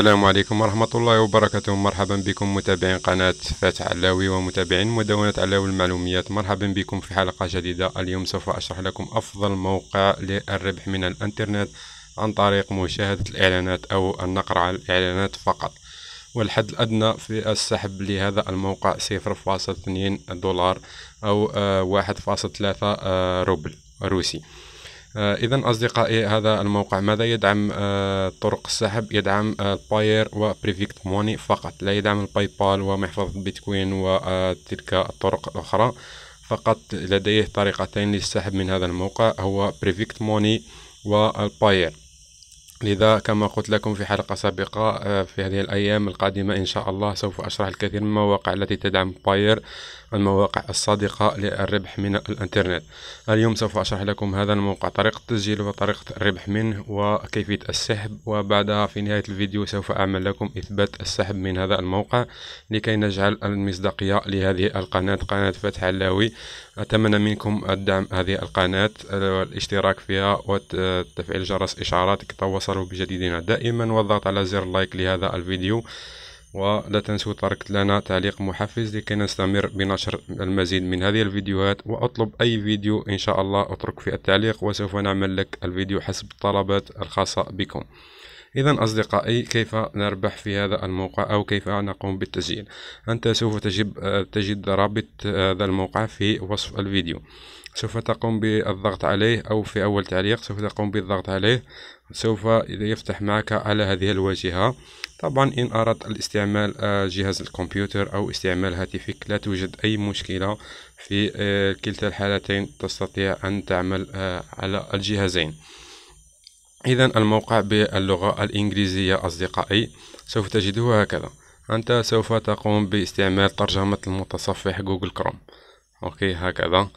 السلام عليكم ورحمة الله وبركاته مرحبا بكم متابعين قناة فاتح علاوي ومتابعين مدونة علاوي المعلوميات مرحبا بكم في حلقة جديدة اليوم سوف أشرح لكم أفضل موقع للربح من الانترنت عن طريق مشاهدة الإعلانات أو النقر على الإعلانات فقط والحد الأدنى في السحب لهذا الموقع صفر دولار أو آه، واحد آه، روبل روسي آه، إذا أصدقائي هذا الموقع ماذا يدعم آه، طرق السحب يدعم باير وبريفيكت موني فقط لا يدعم الباي بال ومحفظة بيتكوين وتلك آه، الطرق الأخرى فقط لديه طريقتين للسحب من هذا الموقع هو بريفيكت موني والباير لذا كما قلت لكم في حلقة سابقة في هذه الأيام القادمة إن شاء الله سوف أشرح الكثير من المواقع التي تدعم باير المواقع الصادقة للربح من الإنترنت اليوم سوف أشرح لكم هذا الموقع طريقة التسجيل وطريقة الربح منه وكيفية السحب وبعدها في نهاية الفيديو سوف أعمل لكم إثبات السحب من هذا الموقع لكي نجعل المصداقية لهذه القناة قناة فتح علاوي أتمنى منكم الدعم هذه القناة والاشتراك فيها وتفعيل جرس إشعاراتك توصلوا تتواصلوا بجديدنا دائما والضغط على زر لايك لهذا الفيديو ولا تنسوا تركت لنا تعليق محفز لكي نستمر بنشر المزيد من هذه الفيديوهات واطلب اي فيديو ان شاء الله اترك في التعليق وسوف نعمل لك الفيديو حسب الطلبات الخاصة بكم إذا أصدقائي كيف نربح في هذا الموقع أو كيف نقوم بالتسجيل أنت سوف تجد, تجد رابط هذا الموقع في وصف الفيديو سوف تقوم بالضغط عليه أو في أول تعليق سوف تقوم بالضغط عليه سوف يفتح معك على هذه الواجهة طبعا إن أردت الاستعمال آه، جهاز الكمبيوتر أو استعمال هاتفك لا توجد أي مشكلة في آه، كلتا الحالتين تستطيع أن تعمل آه، على الجهازين إذا الموقع باللغة الإنجليزية أصدقائي سوف تجده هكذا أنت سوف تقوم باستعمال ترجمة المتصفح جوجل كروم أوكي هكذا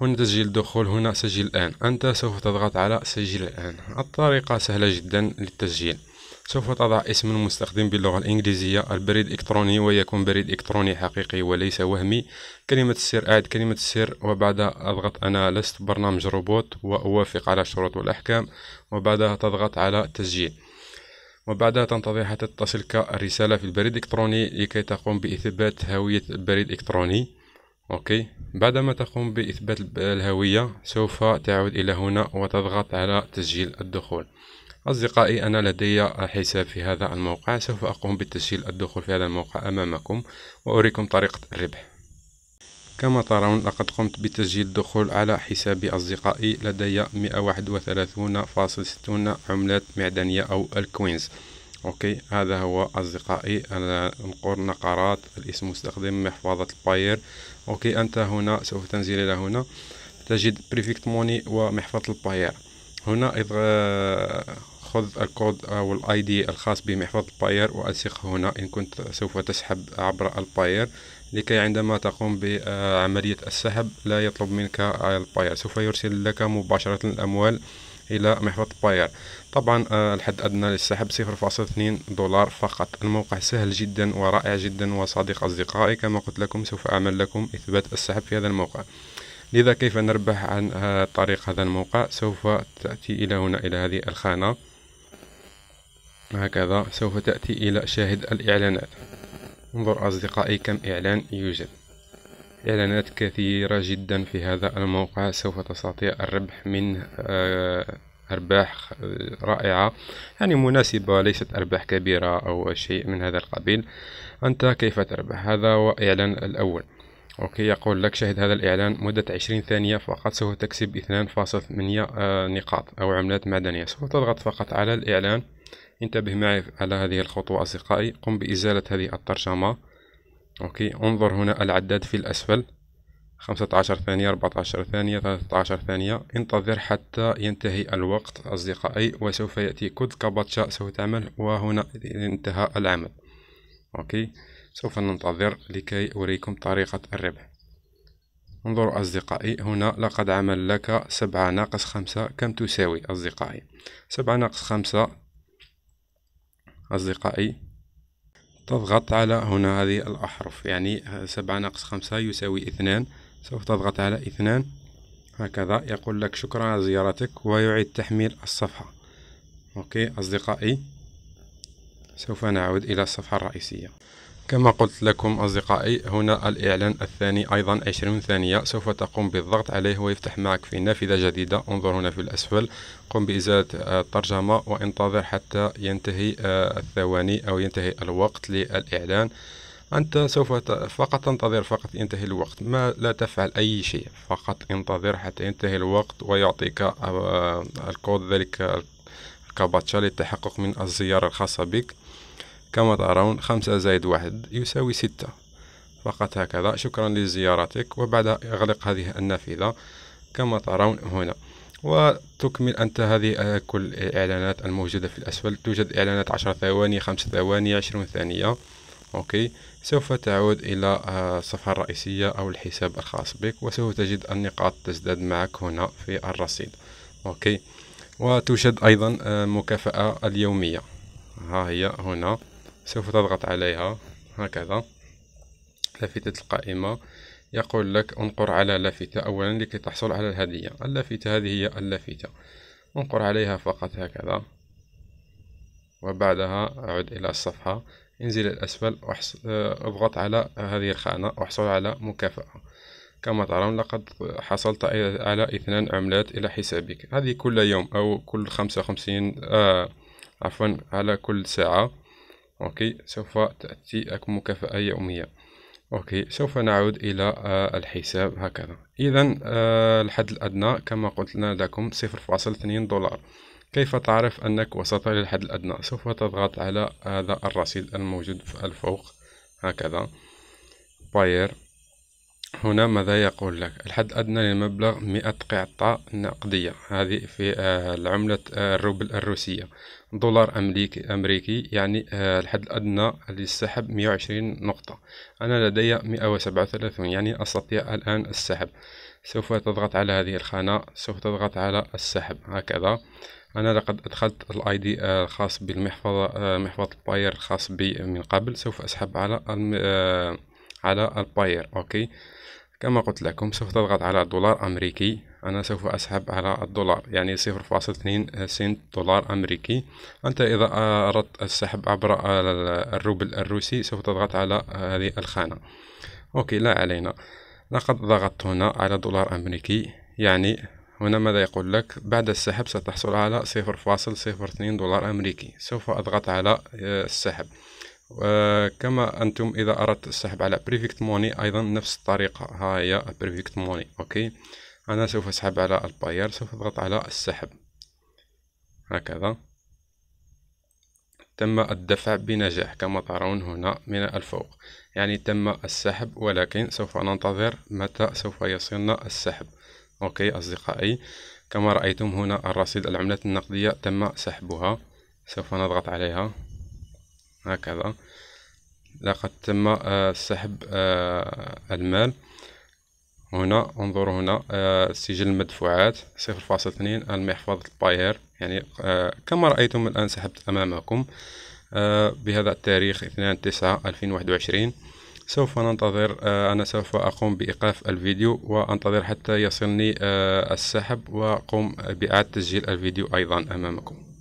هنا تسجيل دخول هنا سجل الآن أنت سوف تضغط على سجل الآن الطريقة سهلة جدا للتسجيل سوف تضع اسم المستخدم باللغة الإنجليزية البريد الإلكتروني ويكون بريد إلكتروني حقيقي وليس وهمي كلمة السر أعد كلمة السر وبعدها أضغط أنا لست برنامج روبوت وأوافق على الشروط والأحكام وبعدها تضغط على تسجيل وبعدها تنتظر حتى تصلك الرسالة في البريد الإلكتروني لكي تقوم بإثبات هوية البريد الإلكتروني أوكي بعدما تقوم بإثبات الهوية سوف تعود إلى هنا وتضغط على تسجيل الدخول أصدقائي أنا لدي حساب في هذا الموقع سوف أقوم بتسجيل الدخول في هذا الموقع أمامكم وأريكم طريقة الربح كما ترون لقد قمت بتسجيل الدخول على حساب أصدقائي لدي 131.60 عملات معدنية أو الكوينز أوكي هذا هو أصدقائي أنا نقر نقرات الاسم مستخدم محفظة الباير أوكي أنت هنا سوف تنزل إلى هنا تجد بريفكت موني ومحفظة الباير هنا إذا خذ الكود أو الاي دي الخاص بمحفظة الباير وألصقه هنا إن كنت سوف تسحب عبر الباير لكي عندما تقوم بعملية السحب لا يطلب منك الباير سوف يرسل لك مباشرة الأموال إلى محفظة باير طبعا آه، الحد أدنى للسحب صفر فاصلة اثنين دولار فقط الموقع سهل جدا ورائع جدا وصديق أصدقائي كما قلت لكم سوف أعمل لكم إثبات السحب في هذا الموقع لذا كيف نربح عن آه، طريق هذا الموقع سوف تأتي إلى هنا إلى هذه الخانة هكذا سوف تأتي إلى شاهد الإعلانات انظر أصدقائي كم إعلان يوجد إعلانات كثيرة جدا في هذا الموقع سوف تستطيع الربح منه آه، أرباح رائعة يعني مناسبة ليست أرباح كبيرة أو شيء من هذا القبيل أنت كيف تربح هذا هو إعلان الأول أوكي يقول لك شاهد هذا الإعلان مدة عشرين ثانية فقط سوف تكسب اثنان فاصل ثمانية آه، نقاط أو عملات معدنية سوف تضغط فقط على الإعلان انتبه معي على هذه الخطوة أصدقائي قم بإزالة هذه الترجمة أوكي انظر هنا العداد في الأسفل 15 ثانية 14 ثانية 13 ثانية انتظر حتى ينتهي الوقت أصدقائي وسوف يأتي كود كاباتشا سوف تعمل وهنا انتهى العمل أوكي سوف ننتظر لكي أريكم طريقة الربح انظروا أصدقائي هنا لقد عمل لك سبعة ناقص خمسة كم تساوي أصدقائي سبعة ناقص خمسة أصدقائي تضغط على هنا هذه الأحرف يعني سبعة ناقص خمسة يساوي اثنان سوف تضغط على اثنان هكذا يقول لك شكرا على زيارتك ويعيد تحميل الصفحة أوكي أصدقائي سوف نعود إلى الصفحة الرئيسية كما قلت لكم أصدقائي هنا الإعلان الثاني أيضا 20 ثانية سوف تقوم بالضغط عليه ويفتح معك في نافذة جديدة انظر هنا في الأسفل قم بإزالة الترجمة وانتظر حتى ينتهي آه، الثواني أو ينتهي الوقت للإعلان أنت سوف فقط تنتظر فقط ينتهي الوقت ما لا تفعل أي شيء فقط انتظر حتى ينتهي الوقت ويعطيك آه، الكود ذلك الكاباتشا آه، للتحقق من الزيارة الخاصة بك كما ترون خمسة زائد واحد يساوي ستة فقط هكذا شكرا لزيارتك وبعد اغلق هذه النافذة كما ترون هنا وتكمل أنت هذه آه، كل الإعلانات الموجودة في الأسفل توجد إعلانات عشر ثواني خمس ثواني عشرون ثانية أوكي سوف تعود إلى آه، الصفحة الرئيسية أو الحساب الخاص بك وسوف تجد النقاط تزداد معك هنا في الرصيد أوكي وتوجد أيضا آه، مكافأة اليومية ها هي هنا سوف تضغط عليها هكذا لافتة القائمة يقول لك انقر على لافتة أولا لكي تحصل على الهدية اللافتة هذه هي اللافتة انقر عليها فقط هكذا وبعدها عد إلى الصفحة انزل الأسفل آه، اضغط على هذه الخانة واحصل على مكافأة كما ترون لقد حصلت على اثنان عملات إلى حسابك هذه كل يوم أو كل خمسة وخمسين آه عفوا على كل ساعة أوكي سوف تأتيك مكافأة يومية أوكي سوف نعود إلى آه، الحساب هكذا إذا آه، الحد الأدنى كما قلت لنا لكم 0.2 دولار كيف تعرف أنك وصلت إلى الحد الأدنى سوف تضغط على هذا الرصيد الموجود في الفوق هكذا باير هنا ماذا يقول لك الحد أدنى للمبلغ مئة قطعة نقدية هذه في آه، العملة آه، الروبل الروسية دولار أمريكي, أمريكي يعني آه، الحد الأدنى للسحب مئة وعشرين نقطة أنا لدي مئة وسبعة وثلاثون يعني أستطيع الآن السحب سوف تضغط على هذه الخانة سوف تضغط على السحب هكذا أنا لقد أدخلت الاي دي الخاص بالمحفظة محفظة باير الخاص بي من قبل سوف أسحب على على الباير أوكي كما قلت لكم سوف تضغط على دولار أمريكي أنا سوف أسحب على الدولار يعني صفر فاصل اثنين سنت دولار أمريكي أنت إذا أردت السحب عبر الروبل الروسي سوف تضغط على هذه الخانة أوكي لا علينا لقد ضغطت هنا على دولار أمريكي يعني هنا ماذا يقول لك بعد السحب ستحصل على صفر فاصل صفر اثنين دولار أمريكي سوف أضغط على آه، السحب آه، كما انتم اذا اردت السحب على بريفكت موني ايضا نفس الطريقه ها هي بريفكت موني اوكي انا سوف اسحب على الباير سوف اضغط على السحب هكذا تم الدفع بنجاح كما ترون هنا من الفوق يعني تم السحب ولكن سوف ننتظر متى سوف يصلنا السحب اوكي اصدقائي كما رايتم هنا الرصيد العملات النقديه تم سحبها سوف نضغط عليها هكذا لقد تم آه، سحب آه، المال هنا انظر هنا آه، سجل المدفوعات صفر فاصل اثنين المحفظة الباير يعني كما رأيتم الآن سحبت أمامكم بهذا التاريخ اثنان تسعة الفين واحد وعشرين سوف ننتظر أنا سوف أقوم بإيقاف الفيديو وأنتظر حتى يصلني السحب وأقوم بإعادة تسجيل الفيديو أيضا أمامكم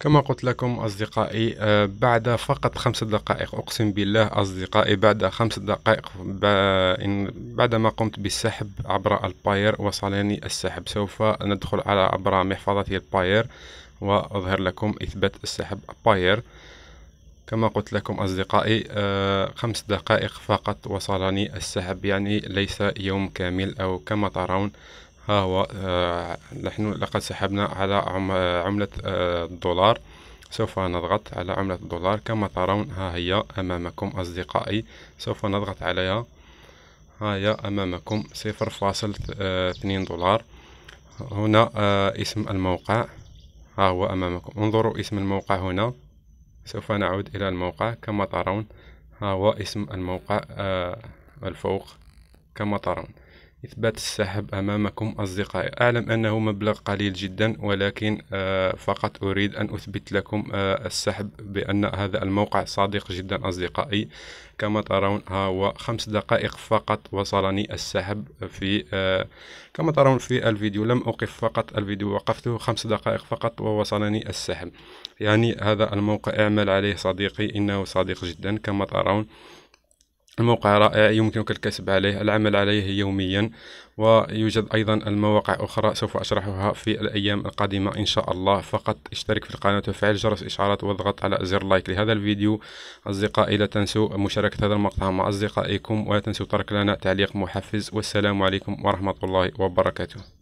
كما قلت لكم أصدقائي آه، بعد فقط خمس دقائق أقسم بالله أصدقائي بعد خمس دقائق بعدما قمت بالسحب عبر الباير وصلني السحب سوف ندخل على عبر محفظتي الباير وأظهر لكم إثبات السحب باير كما قلت لكم أصدقائي آه، خمس دقائق فقط وصلني السحب يعني ليس يوم كامل أو كما ترون ها هو آه، نحن لقد سحبنا على آه، عملة آه، الدولار سوف نضغط على عملة الدولار كما ترون ها هي أمامكم أصدقائي سوف نضغط عليها ها هي أمامكم صفر فاصل اثنين دولار هنا اسم الموقع ها هو أمامكم انظروا اسم الموقع هنا سوف نعود إلى الموقع كما ترون ها هو اسم الموقع الفوق كما ترون إثبات السحب أمامكم أصدقائي أعلم أنه مبلغ قليل جدا ولكن آه، فقط أريد أن أثبت لكم آه، السحب بأن هذا الموقع صادق جدا أصدقائي كما ترون ها هو خمس دقائق فقط وصلني السحب في آه، كما ترون في الفيديو لم أوقف فقط الفيديو وقفته خمس دقائق فقط ووصلني السحب يعني هذا الموقع اعمل عليه صديقي إنه صادق جدا كما ترون الموقع رائع يمكنك الكسب عليه العمل عليه يوميا ويوجد أيضا المواقع أخرى سوف أشرحها في الأيام القادمة إن شاء الله فقط اشترك في القناة وفعل جرس الإشعارات واضغط على زر لايك لهذا الفيديو أصدقائي لا تنسوا مشاركة هذا المقطع مع أصدقائكم ولا تنسوا ترك لنا تعليق محفز والسلام عليكم ورحمة الله وبركاته